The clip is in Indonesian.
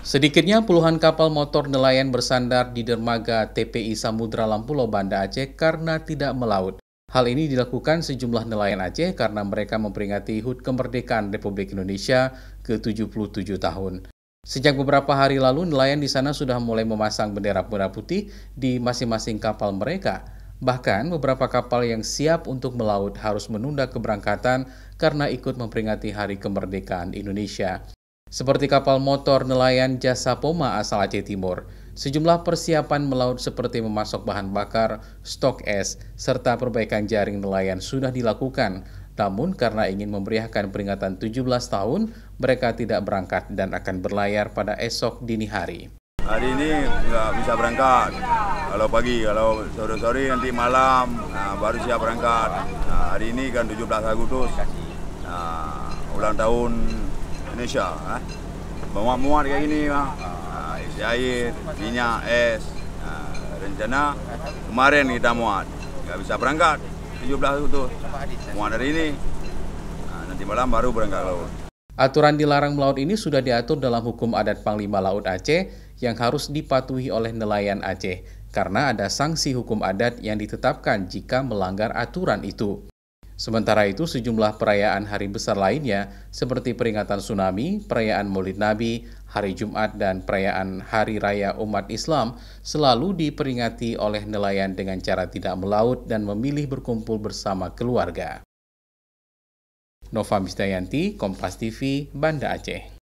Sedikitnya puluhan kapal motor nelayan bersandar di dermaga TPI Samudra Lampulo, Banda Aceh karena tidak melaut. Hal ini dilakukan sejumlah nelayan Aceh karena mereka memperingati HUT kemerdekaan Republik Indonesia ke-77 tahun. Sejak beberapa hari lalu, nelayan di sana sudah mulai memasang bendera merah putih di masing-masing kapal mereka. Bahkan beberapa kapal yang siap untuk melaut harus menunda keberangkatan karena ikut memperingati Hari Kemerdekaan Indonesia. Seperti kapal motor nelayan jasa Poma asal Aceh Timur, sejumlah persiapan melaut seperti memasok bahan bakar, stok es, serta perbaikan jaring nelayan sudah dilakukan. Namun karena ingin memeriahkan peringatan 17 tahun, mereka tidak berangkat dan akan berlayar pada esok dini hari. Hari ini nggak bisa berangkat, kalau pagi, kalau sore-sore nanti malam nah, baru siap berangkat. Nah, hari ini kan 17 Agustus, nah, ulang tahun Indonesia. Eh? Bawa muat kayak gini, bang. Ah, isi air, minyak, es. Nah, rencana kemarin kita muat. Nggak bisa berangkat, 17 itu. Muat dari ini. Nah, nanti malam baru berangkat laut. Aturan dilarang melaut ini sudah diatur dalam hukum adat Panglima Laut Aceh yang harus dipatuhi oleh nelayan Aceh karena ada sanksi hukum adat yang ditetapkan jika melanggar aturan itu. Sementara itu, sejumlah perayaan hari besar lainnya seperti peringatan tsunami, perayaan Maulid Nabi, hari Jumat dan perayaan Hari Raya Umat Islam selalu diperingati oleh nelayan dengan cara tidak melaut dan memilih berkumpul bersama keluarga. Nova Misdayanti, Kompas TV, Banda Aceh.